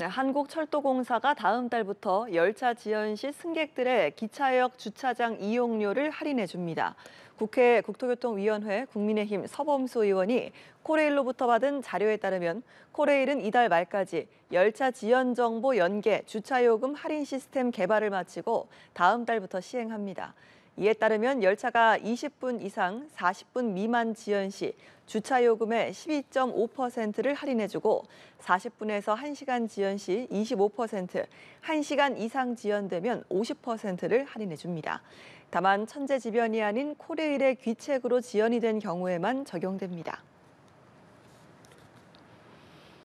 네, 한국철도공사가 다음 달부터 열차 지연 시 승객들의 기차역 주차장 이용료를 할인해 줍니다. 국회 국토교통위원회 국민의힘 서범수 의원이 코레일로부터 받은 자료에 따르면 코레일은 이달 말까지 열차 지연 정보 연계 주차요금 할인 시스템 개발을 마치고 다음 달부터 시행합니다. 이에 따르면 열차가 20분 이상 40분 미만 지연 시 주차 요금의 12.5%를 할인해주고 40분에서 1시간 지연 시 25%, 1시간 이상 지연되면 50%를 할인해줍니다. 다만 천재지변이 아닌 코레일의 귀책으로 지연이 된 경우에만 적용됩니다.